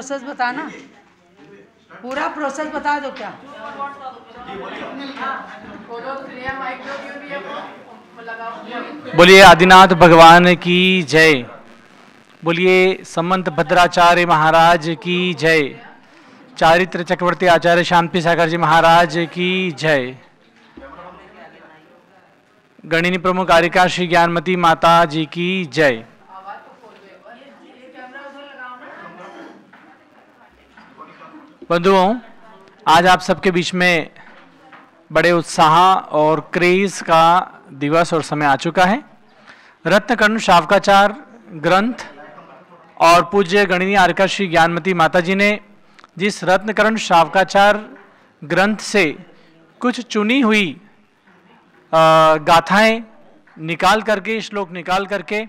process बताना पूरा process बता दो क्या बोलिए आदिनाथ भगवान की जय बोलिए समंत भद्राचार्य महाराज की जय चारित्र चक्रवर्ती आचार्य शांति सागर जी महाराज की जय गणिनी प्रमुख कारिका श्री ज्ञानमती माता जी की जय बंधुओं आज आप सबके बीच में बड़े उत्साह और क्रेज का दिवस और समय आ चुका है रत्नकर्ण शावकाचार ग्रंथ और पूज्य गणनी आरका श्री ज्ञानमती माता जी ने जिस रत्नकर्ण शावकाचार ग्रंथ से कुछ चुनी हुई गाथाएं निकाल करके श्लोक निकाल करके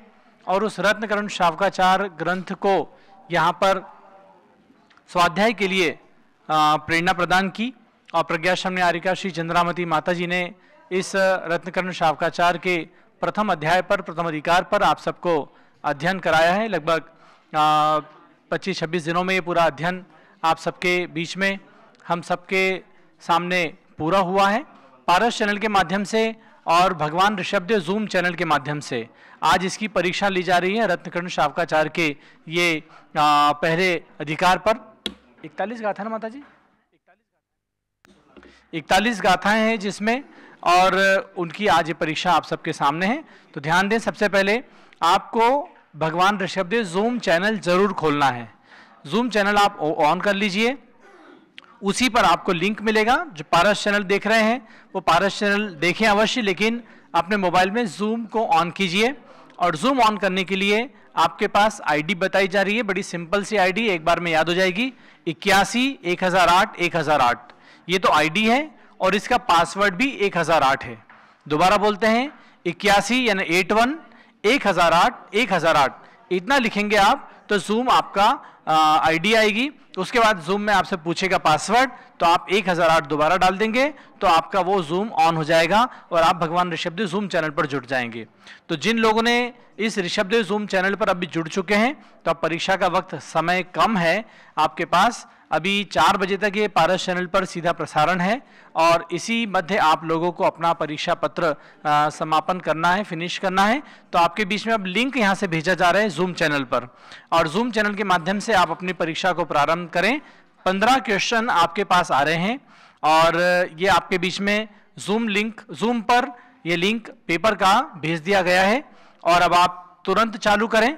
और उस रत्नकरण शावकाचार ग्रंथ को यहाँ पर स्वाध्याय के लिए प्रेरणा प्रदान की और प्रज्ञाश्रम आरिका श्री चंद्रामती माता जी ने इस रत्नकर्ण शावकाचार के प्रथम अध्याय पर प्रथम अधिकार पर आप सबको अध्ययन कराया है लगभग पच्चीस छब्बीस दिनों में ये पूरा अध्ययन आप सबके बीच में हम सबके सामने पूरा हुआ है पारस चैनल के माध्यम से और भगवान ऋषभदेव जूम चैनल के माध्यम से आज इसकी परीक्षा ली जा रही है रत्नकर्ण शावकाचार के ये आ, पहले अधिकार पर इकतालीस गाथा ना माता जी इकतालीस गाथाएं हैं जिसमें और उनकी आज ये परीक्षा आप सबके सामने है तो ध्यान दें सबसे पहले आपको भगवान ऋषभदेव जूम चैनल ज़रूर खोलना है जूम चैनल आप ऑन कर लीजिए उसी पर आपको लिंक मिलेगा जो पारस चैनल देख रहे हैं वो पारस चैनल देखें अवश्य लेकिन अपने मोबाइल में जूम को ऑन कीजिए और जूम ऑन करने के लिए आपके पास आईडी बताई जा रही है बड़ी सिंपल सी आईडी एक बार में याद हो जाएगी इक्यासी एक हजार आठ एक हजार आठ ये तो आईडी है और इसका पासवर्ड भी एक हजार आठ है दोबारा बोलते हैं इक्यासी यानी एट वन एक हजार आठ एक हजार आठ इतना लिखेंगे आप तो जूम आपका आईडी आएगी तो उसके बाद जूम में आपसे पूछेगा पासवर्ड तो आप एक हजार आठ दोबारा डाल देंगे तो आपका वो जूम ऑन हो जाएगा और आप भगवान ऋषभदेव जूम चैनल पर जुड़ जाएंगे तो जिन लोगों ने इस ऋषभदेव जूम चैनल पर अभी जुड़ चुके हैं तो अब परीक्षा का वक्त समय कम है आपके पास अभी चार बजे तक ये पारस चैनल पर सीधा प्रसारण है और इसी मध्य आप लोगों को अपना परीक्षा पत्र समापन करना है फिनिश करना है तो आपके बीच में अब लिंक यहाँ से भेजा जा रहा है जूम चैनल पर और जूम चैनल के माध्यम से आप अपनी परीक्षा को प्रारंभ करें पंद्रह क्वेश्चन आपके पास आ रहे हैं और ये आपके बीच में जूम लिंक जूम पर ये लिंक पेपर का भेज दिया गया है और अब आप तुरंत चालू करें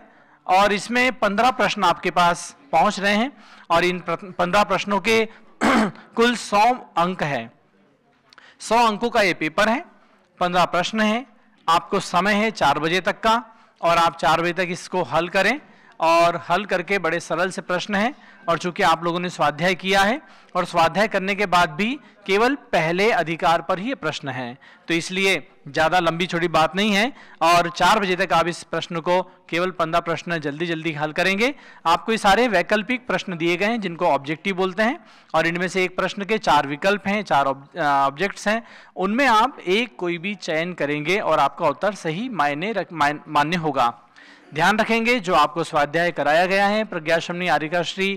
और इसमें पंद्रह प्रश्न आपके पास पहुंच रहे हैं और इन पंद्रह प्रश्नों के कुल सौ अंक है सौ अंकों का ये पेपर है पंद्रह प्रश्न है आपको समय है चार बजे तक का और आप चार बजे तक इसको हल करें और हल करके बड़े सरल से प्रश्न हैं और चूंकि आप लोगों ने स्वाध्याय किया है और स्वाध्याय करने के बाद भी केवल पहले अधिकार पर ही प्रश्न है तो इसलिए ज़्यादा लंबी छोटी बात नहीं है और चार बजे तक आप इस प्रश्न को केवल पंद्रह प्रश्न जल्दी जल्दी हल करेंगे आपको ये सारे वैकल्पिक प्रश्न दिए गए हैं जिनको ऑब्जेक्टिव बोलते हैं और इनमें से एक प्रश्न के चार विकल्प हैं चार ऑब्जेक्ट्स हैं उनमें आप एक कोई भी चयन करेंगे और आपका उत्तर सही मायने रख मान्य होगा ध्यान रखेंगे जो आपको स्वाध्याय कराया गया है प्रज्ञाशमनी आरिका श्री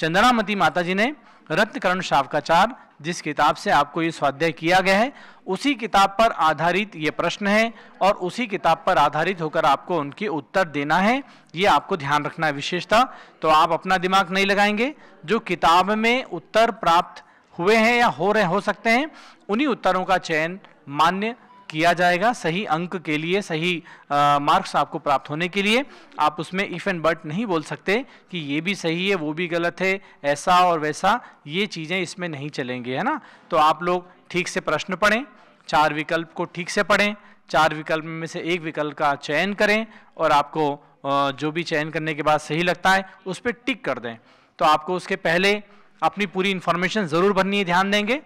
चंद्रामती माता जी ने रत्नकरण शावकाचार जिस किताब से आपको ये स्वाध्याय किया गया है उसी किताब पर आधारित ये प्रश्न है और उसी किताब पर आधारित होकर आपको उनके उत्तर देना है ये आपको ध्यान रखना है विशेषता तो आप अपना दिमाग नहीं लगाएंगे जो किताब में उत्तर प्राप्त हुए हैं या हो रहे हो सकते हैं उन्हीं उत्तरों का चयन मान्य किया जाएगा सही अंक के लिए सही मार्क्स आपको प्राप्त होने के लिए आप उसमें इफ़ एंड बट नहीं बोल सकते कि ये भी सही है वो भी गलत है ऐसा और वैसा ये चीज़ें इसमें नहीं चलेंगी है ना तो आप लोग ठीक से प्रश्न पढ़ें चार विकल्प को ठीक से पढ़ें चार विकल्प में से एक विकल्प का चयन करें और आपको जो भी चयन करने के बाद सही लगता है उस पर टिक कर दें तो आपको उसके पहले अपनी पूरी इन्फॉर्मेशन ज़रूर भरनी है ध्यान देंगे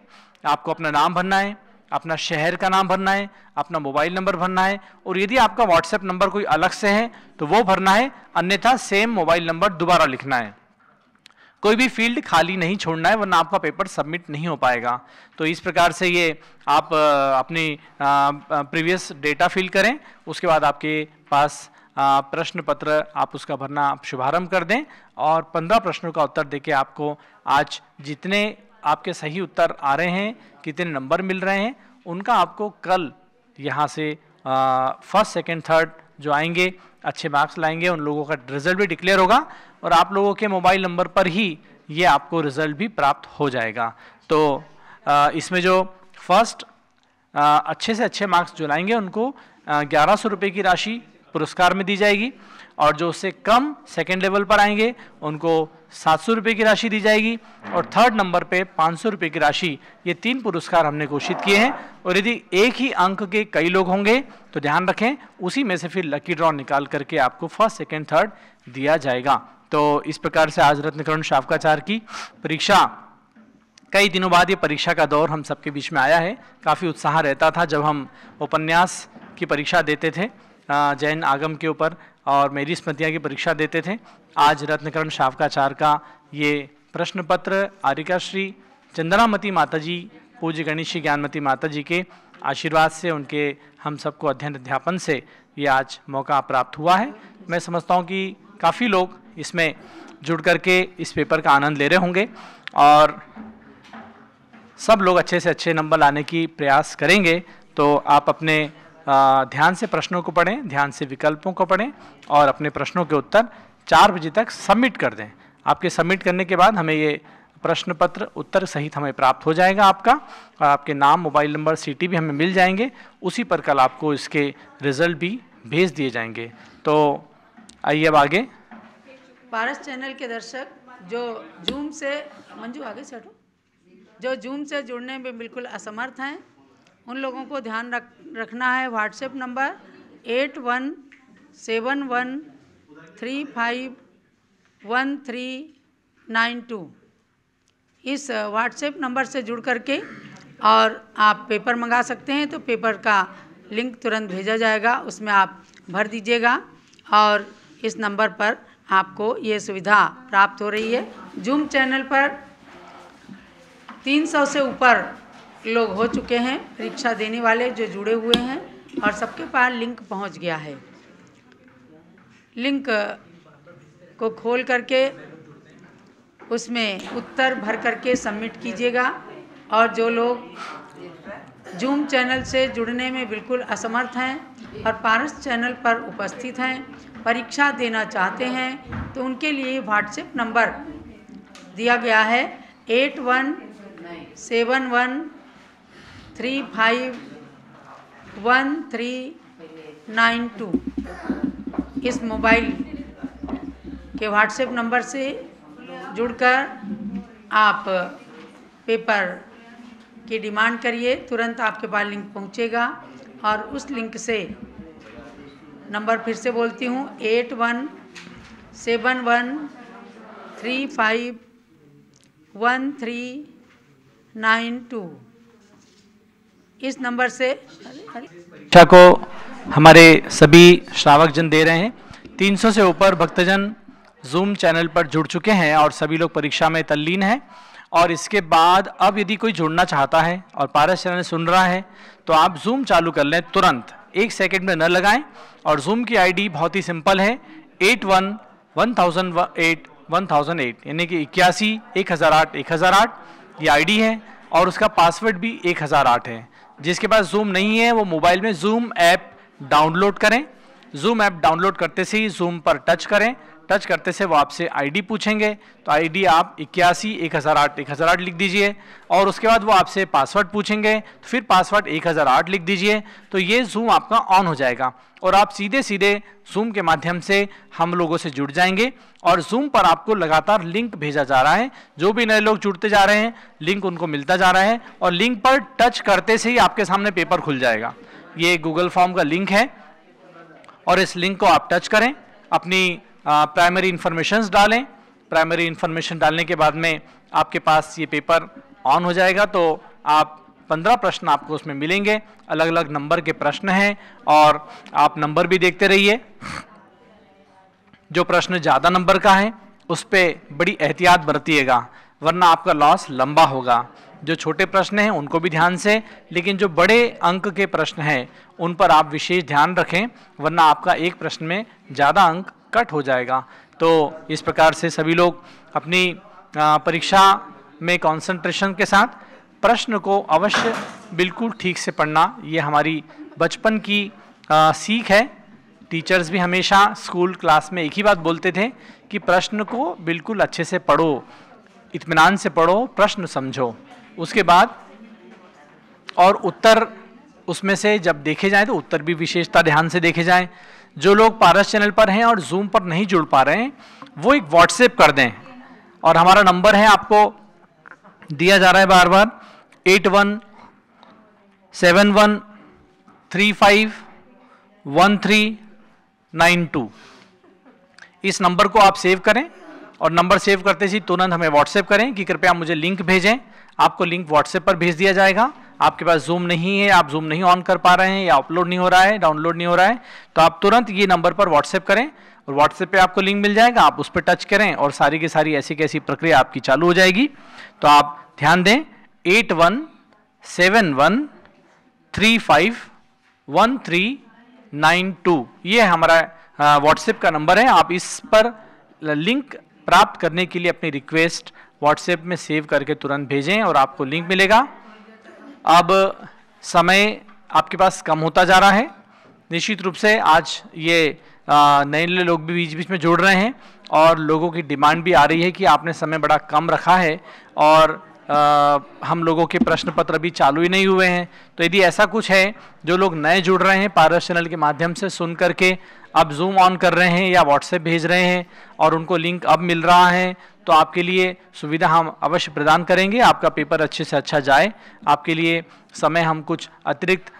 आपको अपना नाम भरना है अपना शहर का नाम भरना है अपना मोबाइल नंबर भरना है और यदि आपका व्हाट्सएप नंबर कोई अलग से है तो वो भरना है अन्यथा सेम मोबाइल नंबर दोबारा लिखना है कोई भी फील्ड खाली नहीं छोड़ना है वरना आपका पेपर सबमिट नहीं हो पाएगा तो इस प्रकार से ये आप अपनी प्रीवियस डेटा फिल करें उसके बाद आपके पास प्रश्न पत्र आप उसका भरना आप शुभारंभ कर दें और पंद्रह प्रश्नों का उत्तर देके आपको आज जितने आपके सही उत्तर आ रहे हैं कितने नंबर मिल रहे हैं उनका आपको कल यहाँ से फर्स्ट सेकेंड थर्ड जो आएंगे अच्छे मार्क्स लाएंगे उन लोगों का रिजल्ट भी डिक्लेयर होगा और आप लोगों के मोबाइल नंबर पर ही ये आपको रिजल्ट भी प्राप्त हो जाएगा तो आ, इसमें जो फर्स्ट अच्छे से अच्छे मार्क्स जो लाएंगे उनको ग्यारह सौ रुपये की राशि पुरस्कार में दी जाएगी और जो उससे कम सेकेंड लेवल पर आएंगे उनको सात सौ रुपये की राशि दी जाएगी और थर्ड नंबर पे पाँच सौ रुपये की राशि ये तीन पुरस्कार हमने घोषित किए हैं और यदि एक ही अंक के कई लोग होंगे तो ध्यान रखें उसी में से फिर लकी ड्रॉ निकाल करके आपको फर्स्ट सेकेंड थर्ड दिया जाएगा तो इस प्रकार से आज रत्नकरण शावकाचार की परीक्षा कई दिनों बाद ये परीक्षा का दौर हम सबके बीच में आया है काफ़ी उत्साह रहता था जब हम उपन्यास की परीक्षा देते थे जैन आगम के ऊपर और मेरी स्मृतियाँ की परीक्षा देते थे आज रत्नकरण शावकाचार का ये प्रश्न पत्र आरिका श्री माता जी पूज्य गणेश ज्ञानमती माता जी के आशीर्वाद से उनके हम सबको अध्ययन अध्यापन से ये आज मौका प्राप्त हुआ है मैं समझता हूँ कि काफ़ी लोग इसमें जुड़ करके इस पेपर का आनंद ले रहे होंगे और सब लोग अच्छे से अच्छे नंबर लाने की प्रयास करेंगे तो आप अपने ध्यान से प्रश्नों को पढ़ें ध्यान से विकल्पों को पढ़ें और अपने प्रश्नों के उत्तर चार बजे तक सबमिट कर दें आपके सबमिट करने के बाद हमें ये प्रश्न पत्र उत्तर सहित हमें प्राप्त हो जाएगा आपका और आपके नाम मोबाइल नंबर सिटी भी हमें मिल जाएंगे उसी पर कल आपको इसके रिजल्ट भी भेज दिए जाएंगे तो आइए अब आगे पारस चैनल के दर्शक जो जूम से मंजू आगे चढ़ो जो जूम से जुड़ने में बिल्कुल असमर्थ हैं उन लोगों को ध्यान रख रखना है WhatsApp number eight one seven one three five one three nine two इस व्हाट्सएप नंबर से जुड़ करके और आप पेपर मंगा सकते हैं तो पेपर का लिंक तुरंत भेजा जाएगा उसमें आप भर दीजिएगा और इस नंबर पर आपको ये सुविधा प्राप्त हो रही है जूम चैनल पर 300 से ऊपर लोग हो चुके हैं परीक्षा देने वाले जो जुड़े हुए हैं और सबके पास लिंक पहुंच गया है लिंक को खोल करके उसमें उत्तर भर करके सबमिट कीजिएगा और जो लोग जूम चैनल से जुड़ने में बिल्कुल असमर्थ हैं और पारस चैनल पर उपस्थित हैं परीक्षा देना चाहते हैं तो उनके लिए व्हाट्सएप नंबर दिया गया है eight one seven one three five one three nine two इस मोबाइल के व्हाट्सएप नंबर से जुड़कर आप पेपर की डिमांड करिए तुरंत आपके पास लिंक पहुंचेगा और उस लिंक से नंबर फिर से बोलती हूँ eight one seven one three five one three nine two इस नंबर से परीक्षा अच्छा को हमारे सभी श्रावक जन दे रहे हैं 300 से ऊपर भक्तजन जूम चैनल पर जुड़ चुके हैं और सभी लोग परीक्षा में तल्लीन हैं और इसके बाद अब यदि कोई जुड़ना चाहता है और पारस चैनल सुन रहा है तो आप जूम चालू कर लें तुरंत एक सेकंड में न लगाएं और जूम की आईडी बहुत ही सिंपल है eight one one thousand eight one thousand eight यानी कि इक्यासी एक हज़ार आठ एक हज़ार आठ ये आईडी है और उसका पासवर्ड भी एक हज़ार आठ है जिसके पास जूम नहीं है वो मोबाइल में जूम ऐप डाउनलोड करें जूम ऐप डाउनलोड करते से ही जूम पर टच करें टच करते से वो आपसे आईडी पूछेंगे तो आईडी आप इक्यासी एक हज़ार आठ एक हज़ार आठ लिख दीजिए और उसके बाद वो आपसे पासवर्ड पूछेंगे तो फिर पासवर्ड एक हज़ार आठ लिख दीजिए तो ये जूम आपका ऑन हो जाएगा और आप सीधे सीधे जूम के माध्यम से हम लोगों से जुड़ जाएंगे और जूम पर आपको लगातार लिंक भेजा जा रहा है जो भी नए लोग जुड़ते जा रहे हैं लिंक उनको मिलता जा रहा है और लिंक पर टच करते से ही आपके सामने पेपर खुल जाएगा ये गूगल फॉर्म का लिंक है और इस लिंक को आप टच करें अपनी प्राइमरी इन्फॉर्मेशन डालें प्राइमरी इन्फॉर्मेशन डालने के बाद में आपके पास ये पेपर ऑन हो जाएगा तो आप पंद्रह प्रश्न आपको उसमें मिलेंगे अलग अलग नंबर के प्रश्न हैं और आप नंबर भी देखते रहिए जो प्रश्न ज़्यादा नंबर का है उस पर बड़ी एहतियात बरतीएगा वरना आपका लॉस लंबा होगा जो छोटे प्रश्न हैं उनको भी ध्यान से लेकिन जो बड़े अंक के प्रश्न हैं उन पर आप विशेष ध्यान रखें वरना आपका एक प्रश्न में ज़्यादा अंक कट हो जाएगा तो इस प्रकार से सभी लोग अपनी परीक्षा में कंसंट्रेशन के साथ प्रश्न को अवश्य बिल्कुल ठीक से पढ़ना ये हमारी बचपन की आ, सीख है टीचर्स भी हमेशा स्कूल क्लास में एक ही बात बोलते थे कि प्रश्न को बिल्कुल अच्छे से पढ़ो इत्मीनान से पढ़ो प्रश्न समझो उसके बाद और उत्तर उसमें से जब देखे जाए तो उत्तर भी विशेषता ध्यान से देखे जाएँ जो लोग पारस चैनल पर हैं और जूम पर नहीं जुड़ पा रहे हैं वो एक व्हाट्सएप कर दें और हमारा नंबर है आपको दिया जा रहा है बार बार eight one seven one three five one three nine two इस नंबर को आप सेव करें और नंबर सेव करते ही तुरंत हमें व्हाट्सएप करें कि कृपया मुझे लिंक भेजें आपको लिंक व्हाट्सएप पर भेज दिया जाएगा आपके पास जूम नहीं है आप जूम नहीं ऑन कर पा रहे हैं या अपलोड नहीं हो रहा है डाउनलोड नहीं हो रहा है तो आप तुरंत ये नंबर पर व्हाट्सएप करें और व्हाट्सएप पे आपको लिंक मिल जाएगा आप उस पर टच करें और सारी की सारी ऐसी कैसी प्रक्रिया आपकी चालू हो जाएगी तो आप ध्यान दें eight one seven one three five one three nine two ये हमारा व्हाट्सएप का नंबर है आप इस पर लिंक प्राप्त करने के लिए अपनी रिक्वेस्ट व्हाट्सएप में सेव करके तुरंत भेजें और आपको लिंक मिलेगा अब समय आपके पास कम होता जा रहा है निश्चित रूप से आज ये नए नए लोग भी बीच बीच में जोड़ रहे हैं और लोगों की डिमांड भी आ रही है कि आपने समय बड़ा कम रखा है और आ, हम लोगों के प्रश्न पत्र अभी चालू ही नहीं हुए हैं तो यदि ऐसा कुछ है जो लोग नए जुड़ रहे हैं पारस चैनल के माध्यम से सुन करके अब जूम ऑन कर रहे हैं या व्हाट्सएप भेज रहे हैं और उनको लिंक अब मिल रहा है तो आपके लिए सुविधा हम अवश्य प्रदान करेंगे आपका पेपर अच्छे से अच्छा जाए आपके लिए समय हम कुछ अतिरिक्त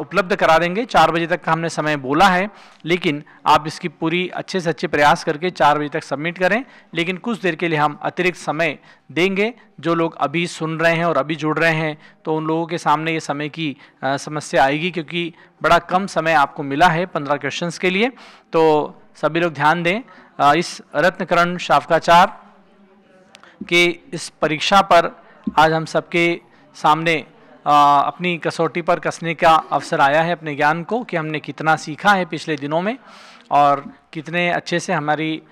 उपलब्ध करा देंगे चार बजे तक का हमने समय बोला है लेकिन आप इसकी पूरी अच्छे से अच्छे प्रयास करके चार बजे तक सबमिट करें लेकिन कुछ देर के लिए हम अतिरिक्त समय देंगे जो लोग अभी सुन रहे हैं और अभी जुड़ रहे हैं तो उन लोगों के सामने ये समय की आ, समस्या आएगी क्योंकि बड़ा कम समय आपको मिला है पंद्रह क्वेश्चन के लिए तो सभी लोग ध्यान दें आ, इस रत्नकरण शाफकाचार कि इस परीक्षा पर आज हम सबके सामने आ, अपनी कसौटी पर कसने का अवसर आया है अपने ज्ञान को कि हमने कितना सीखा है पिछले दिनों में और कितने अच्छे से हमारी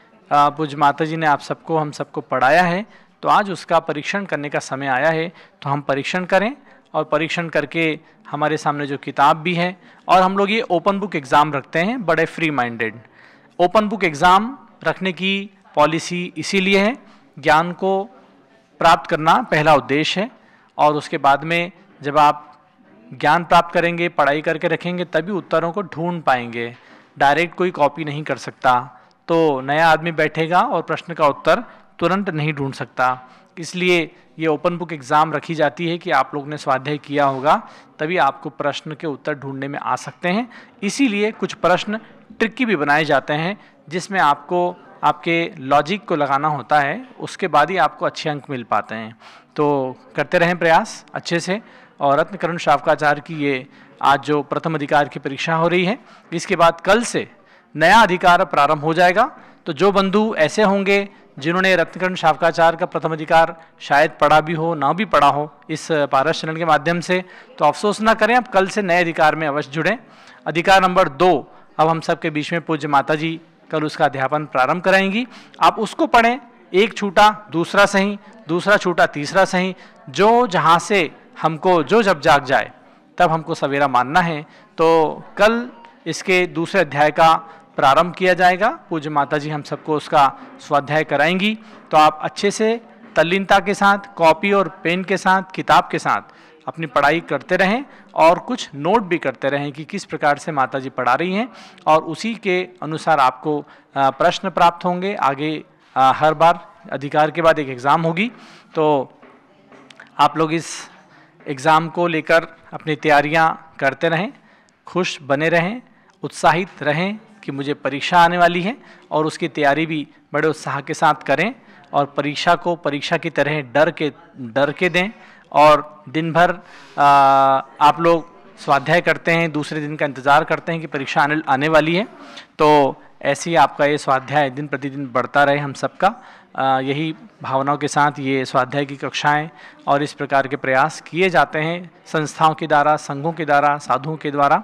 बुझ माता जी ने आप सबको हम सबको पढ़ाया है तो आज उसका परीक्षण करने का समय आया है तो हम परीक्षण करें और परीक्षण करके हमारे सामने जो किताब भी है और हम लोग ये ओपन बुक एग्ज़ाम रखते हैं बड़े free minded open book exam रखने की पॉलिसी इसीलिए है ज्ञान को प्राप्त करना पहला उद्देश्य है और उसके बाद में जब आप ज्ञान प्राप्त करेंगे पढ़ाई करके रखेंगे तभी उत्तरों को ढूंढ पाएंगे डायरेक्ट कोई कॉपी नहीं कर सकता तो नया आदमी बैठेगा और प्रश्न का उत्तर तुरंत नहीं ढूंढ सकता इसलिए ये ओपन बुक एग्ज़ाम रखी जाती है कि आप लोग ने स्वाध्याय किया होगा तभी आपको प्रश्न के उत्तर ढूंढने में आ सकते हैं इसीलिए कुछ प्रश्न ट्रिकी भी बनाए जाते हैं जिसमें आपको आपके लॉजिक को लगाना होता है उसके बाद ही आपको अच्छे अंक मिल पाते हैं तो करते रहें प्रयास अच्छे से और रत्नकरण शावकाचार्य की ये आज जो प्रथम अधिकार की परीक्षा हो रही है इसके बाद कल से नया अधिकार प्रारंभ हो जाएगा तो जो बंधु ऐसे होंगे जिन्होंने रत्नकरण शावकाचार्य का प्रथम अधिकार शायद पढ़ा भी हो ना भी पढ़ा हो इस पारस चरण के माध्यम से तो अफसोस ना करें आप कल से नए अधिकार में अवश्य जुड़ें अधिकार नंबर दो अब हम सबके बीच में पूज्य माता जी कल उसका अध्यापन प्रारंभ कराएंगी आप उसको पढ़ें एक छूटा दूसरा सही दूसरा छूटा तीसरा सही जो जहाँ से हमको जो जब जाग जाए तब हमको सवेरा मानना है तो कल इसके दूसरे अध्याय का प्रारंभ किया जाएगा पूज्य माता जी हम सबको उसका स्वाध्याय कराएंगी तो आप अच्छे से तल्लीनता के साथ कॉपी और पेन के साथ किताब के साथ अपनी पढ़ाई करते रहें और कुछ नोट भी करते रहें कि किस प्रकार से माता जी पढ़ा रही हैं और उसी के अनुसार आपको प्रश्न प्राप्त होंगे आगे हर बार अधिकार के बाद एक एग्ज़ाम होगी तो आप लोग इस एग्ज़ाम को लेकर अपनी तैयारियाँ करते रहें खुश बने रहें उत्साहित रहें कि मुझे परीक्षा आने वाली है और उसकी तैयारी भी बड़े उत्साह के साथ करें और परीक्षा को परीक्षा की तरह डर के डर के दें और दिन भर आप लोग स्वाध्याय करते हैं दूसरे दिन का इंतज़ार करते हैं कि परीक्षा आने आने वाली है तो ऐसे ही आपका ये स्वाध्याय दिन प्रतिदिन बढ़ता रहे हम सबका यही भावनाओं के साथ ये स्वाध्याय की कक्षाएं और इस प्रकार के प्रयास किए जाते हैं संस्थाओं के द्वारा संघों के द्वारा साधुओं के द्वारा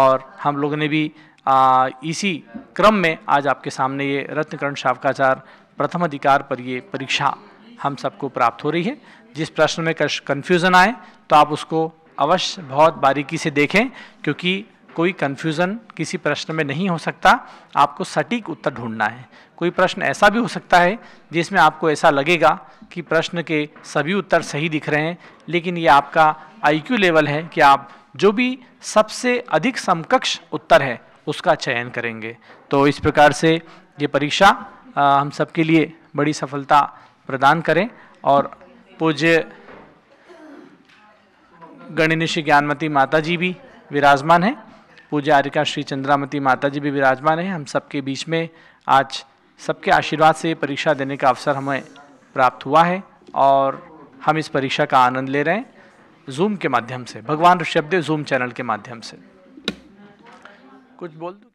और हम लोगों ने भी आ, इसी क्रम में आज आपके सामने ये रत्नकर्ण शावकाचार प्रथम अधिकार पर ये परीक्षा हम सबको प्राप्त हो रही है जिस प्रश्न में कन्फ्यूज़न आए तो आप उसको अवश्य बहुत बारीकी से देखें क्योंकि कोई कन्फ्यूज़न किसी प्रश्न में नहीं हो सकता आपको सटीक उत्तर ढूंढना है कोई प्रश्न ऐसा भी हो सकता है जिसमें आपको ऐसा लगेगा कि प्रश्न के सभी उत्तर सही दिख रहे हैं लेकिन ये आपका आईक्यू लेवल है कि आप जो भी सबसे अधिक समकक्ष उत्तर है उसका चयन करेंगे तो इस प्रकार से ये परीक्षा हम सबके लिए बड़ी सफलता प्रदान करें और पूज्य गणनिश ज्ञानमती माता जी भी विराजमान हैं पूज्य आरिका श्री चंद्रामती माता जी भी विराजमान हैं हम सबके बीच में आज सबके आशीर्वाद से परीक्षा देने का अवसर हमें प्राप्त हुआ है और हम इस परीक्षा का आनंद ले रहे हैं जूम के माध्यम से भगवान ऋषभदेव जूम चैनल के माध्यम से कुछ बोल दो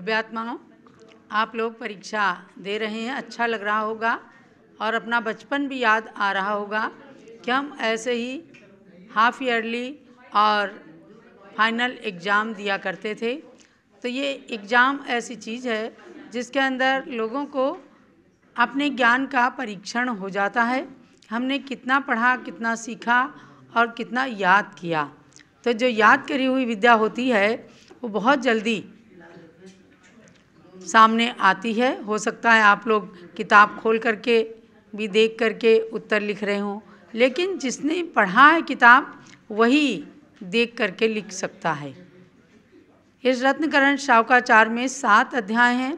भव्यात्मा हूँ आप लोग परीक्षा दे रहे हैं अच्छा लग रहा होगा और अपना बचपन भी याद आ रहा होगा कि हम ऐसे ही हाफ ईयरली और फाइनल एग्ज़ाम दिया करते थे तो ये एग्ज़ाम ऐसी चीज़ है जिसके अंदर लोगों को अपने ज्ञान का परीक्षण हो जाता है हमने कितना पढ़ा कितना सीखा और कितना याद किया तो जो याद करी हुई विद्या होती है वो बहुत जल्दी सामने आती है हो सकता है आप लोग किताब खोल करके भी देख करके उत्तर लिख रहे हों लेकिन जिसने पढ़ा है किताब वही देख करके लिख सकता है इस रत्नकरण शावकाचार में सात अध्याय हैं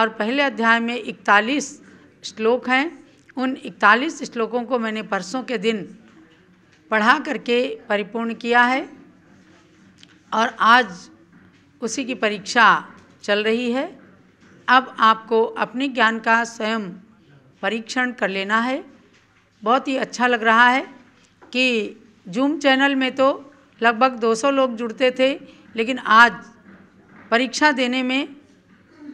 और पहले अध्याय में इकतालीस श्लोक हैं उन इकतालीस श्लोकों को मैंने परसों के दिन पढ़ा करके परिपूर्ण किया है और आज उसी की परीक्षा चल रही है अब आपको अपने ज्ञान का स्वयं परीक्षण कर लेना है बहुत ही अच्छा लग रहा है कि जूम चैनल में तो लगभग 200 लोग जुड़ते थे लेकिन आज परीक्षा देने में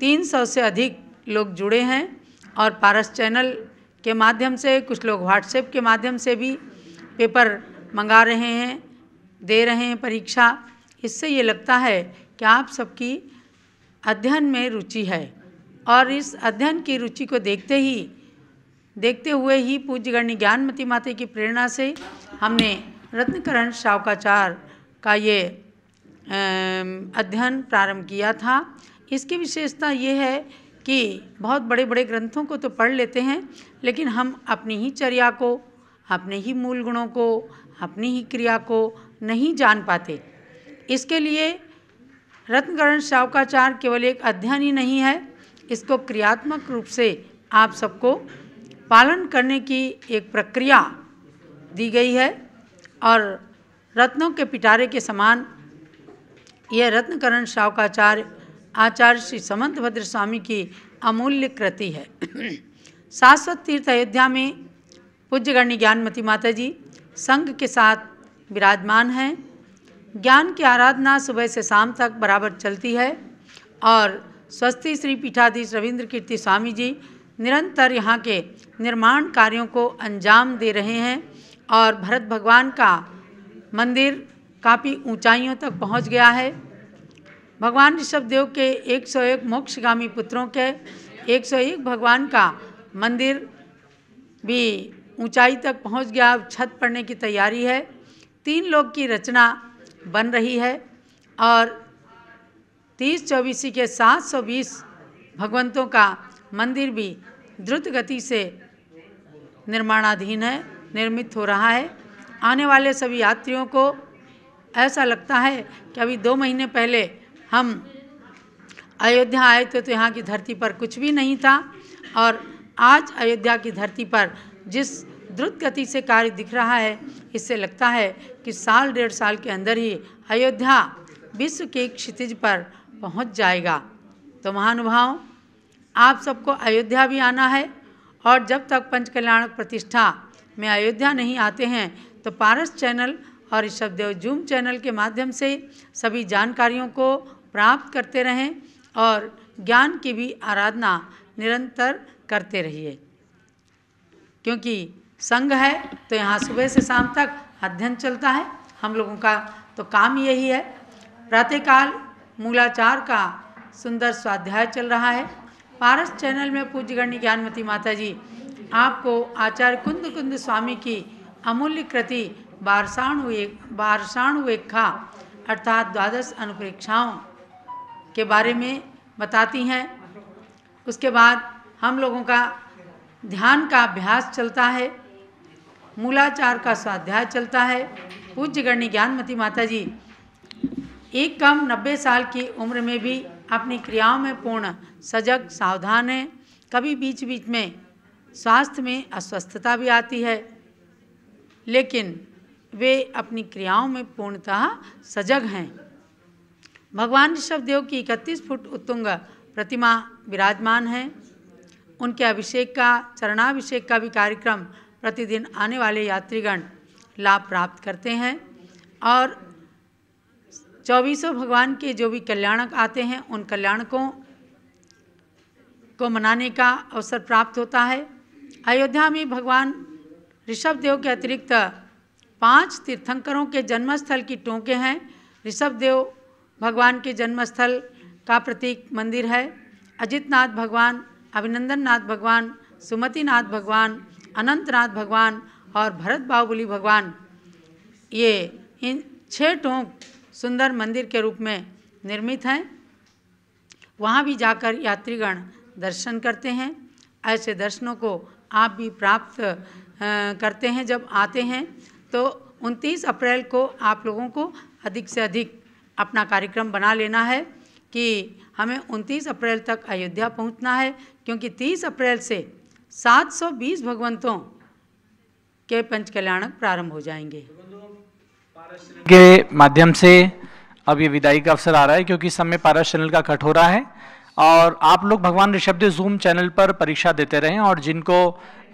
300 से अधिक लोग जुड़े हैं और पारस चैनल के माध्यम से कुछ लोग व्हाट्सएप के माध्यम से भी पेपर मंगा रहे हैं दे रहे हैं परीक्षा इससे ये लगता है कि आप सबकी अध्ययन में रुचि है और इस अध्ययन की रुचि को देखते ही देखते हुए ही पूज्य गण्य ज्ञानमती माता की प्रेरणा से हमने रत्नकरण शावकाचार का ये अध्ययन प्रारंभ किया था इसकी विशेषता ये है कि बहुत बड़े बड़े ग्रंथों को तो पढ़ लेते हैं लेकिन हम अपनी ही चर्या को अपने ही मूल गुणों को अपनी ही क्रिया को नहीं जान पाते इसके लिए रत्नकरण शावकाचार केवल एक अध्ययन ही नहीं है इसको क्रियात्मक रूप से आप सबको पालन करने की एक प्रक्रिया दी गई है और रत्नों के पिटारे के समान यह रत्नकरण शावकाचार्य आचार्य श्री समंत भद्र स्वामी की अमूल्य कृति है शाश्वत तीर्थ अयोध्या में पूज्य ज्ञानमती माता जी संघ के साथ विराजमान हैं ज्ञान की आराधना सुबह से शाम तक बराबर चलती है और स्वस्ति श्री पीठाधीश रविंद्र कीर्ति स्वामी जी निरंतर यहाँ के निर्माण कार्यों को अंजाम दे रहे हैं और भरत भगवान का मंदिर काफ़ी ऊंचाइयों तक पहुँच गया है भगवान ऋषभदेव के 101 मोक्षगामी पुत्रों के 101 भगवान का मंदिर भी ऊंचाई तक पहुंच गया अब छत पड़ने की तैयारी है तीन लोग की रचना बन रही है और तीस चौबीस के सात सौ बीस भगवंतों का मंदिर भी द्रुत गति से निर्माणाधीन है निर्मित हो रहा है आने वाले सभी यात्रियों को ऐसा लगता है कि अभी दो महीने पहले हम अयोध्या आए थे तो यहाँ की धरती पर कुछ भी नहीं था और आज अयोध्या की धरती पर जिस द्रुत गति से कार्य दिख रहा है इससे लगता है कि साल डेढ़ साल के अंदर ही अयोध्या विश्व के क्षितिज पर पहुंच जाएगा तो महानुभाव आप सबको अयोध्या भी आना है और जब तक पंच कल्याण प्रतिष्ठा में अयोध्या नहीं आते हैं तो पारस चैनल और ऋषभदेव जूम चैनल के माध्यम से सभी जानकारियों को प्राप्त करते रहें और ज्ञान की भी आराधना निरंतर करते रहिए क्योंकि संघ है तो यहाँ सुबह से शाम तक अध्ययन चलता है हम लोगों का तो काम यही है प्रातःकाल मूलाचार का सुंदर स्वाध्याय चल रहा है पारस चैनल में पूज्य गण्य ज्ञानमती माता जी आपको आचार्य कुंद कुंद स्वामी की अमूल्य कृति बारसाण एक अर्थात द्वादश अनुप्रेक्षाओं के बारे में बताती हैं उसके बाद हम लोगों का ध्यान का अभ्यास चलता है मूलाचार का स्वाध्याय चलता है पूज्य गण्य ज्ञानमती माता जी एक कम नब्बे साल की उम्र में भी अपनी क्रियाओं में पूर्ण सजग सावधान है कभी बीच बीच में स्वास्थ्य में अस्वस्थता भी आती है लेकिन वे अपनी क्रियाओं में पूर्णतः सजग हैं भगवान ऋषभदेव की इकतीस फुट उत्तुंग प्रतिमा विराजमान है उनके अभिषेक का चरणाभिषेक का भी कार्यक्रम प्रतिदिन आने वाले यात्रीगण लाभ प्राप्त करते हैं और चौबीसों भगवान के जो भी कल्याणक आते हैं उन कल्याणकों को मनाने का अवसर प्राप्त होता है अयोध्या में भगवान ऋषभदेव के अतिरिक्त पांच तीर्थंकरों के जन्मस्थल की टोंके हैं ऋषभदेव भगवान के जन्मस्थल का प्रतीक मंदिर है अजितनाथ भगवान अभिनंदन नाथ भगवान सुमतिनाथ भगवान अनंतनाथ भगवान और भरत बाहुबली भगवान ये इन छः टोंक सुंदर मंदिर के रूप में निर्मित हैं वहाँ भी जाकर यात्रीगण दर्शन करते हैं ऐसे दर्शनों को आप भी प्राप्त करते हैं जब आते हैं तो 29 अप्रैल को आप लोगों को अधिक से अधिक अपना कार्यक्रम बना लेना है कि हमें 29 अप्रैल तक अयोध्या पहुंचना है क्योंकि 30 अप्रैल से 720 भगवंतों के पंच कल्याणक प्रारंभ हो जाएंगे तो के माध्यम से अब ये विदाई का अवसर आ रहा है क्योंकि समय पारस चैनल का कट हो रहा है और आप लोग भगवान ऋषभ देव जूम चैनल पर परीक्षा देते रहें और जिनको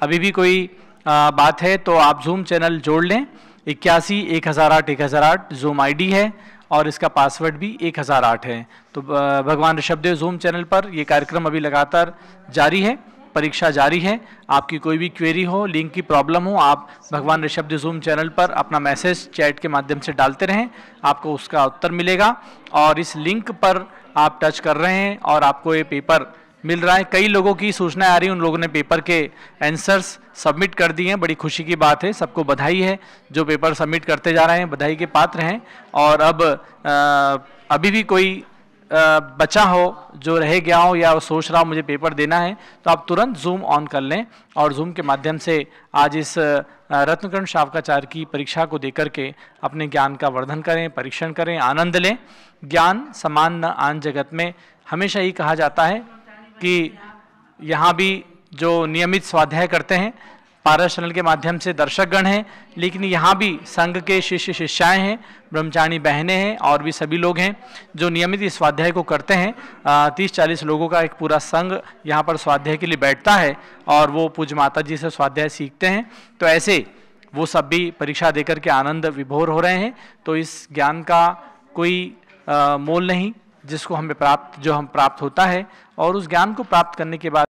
अभी भी कोई बात है तो आप जूम चैनल जोड़ लें इक्यासी एक हज़ार आठ एक हज़ार आठ जूम आई है और इसका पासवर्ड भी एक हज़ार आठ है तो भगवान ऋषभदेव जूम चैनल पर ये कार्यक्रम अभी लगातार जारी है परीक्षा जारी है आपकी कोई भी क्वेरी हो लिंक की प्रॉब्लम हो आप भगवान ऋषभ जूम चैनल पर अपना मैसेज चैट के माध्यम से डालते रहें आपको उसका उत्तर मिलेगा और इस लिंक पर आप टच कर रहे हैं और आपको ये पेपर मिल रहा है कई लोगों की सूचनाएं आ रही उन लोगों ने पेपर के आंसर्स सबमिट कर दिए हैं बड़ी खुशी की बात है सबको बधाई है जो पेपर सबमिट करते जा रहे हैं बधाई के पात्र हैं और अब आ, अभी भी कोई बचा हो जो रह गया हो या सोच रहा हो मुझे पेपर देना है तो आप तुरंत जूम ऑन कर लें और जूम के माध्यम से आज इस रत्नकर्ण शावकाचार्य की परीक्षा को देकर के अपने ज्ञान का वर्धन करें परीक्षण करें आनंद लें ज्ञान समान न आन जगत में हमेशा ही कहा जाता है कि यहाँ भी जो नियमित स्वाध्याय करते हैं पारस के माध्यम से दर्शक गण हैं लेकिन यहाँ भी संघ के शिष्य शिष्याएं हैं ब्रह्मचारी बहनें हैं और भी सभी लोग हैं जो नियमित इस स्वाध्याय को करते हैं तीस चालीस लोगों का एक पूरा संघ यहाँ पर स्वाध्याय के लिए बैठता है और वो पूज माता जी से स्वाध्याय सीखते हैं तो ऐसे वो सब भी परीक्षा देकर के आनंद विभोर हो रहे हैं तो इस ज्ञान का कोई मोल नहीं जिसको हमें प्राप्त जो हम प्राप्त होता है और उस ज्ञान को प्राप्त करने के बाद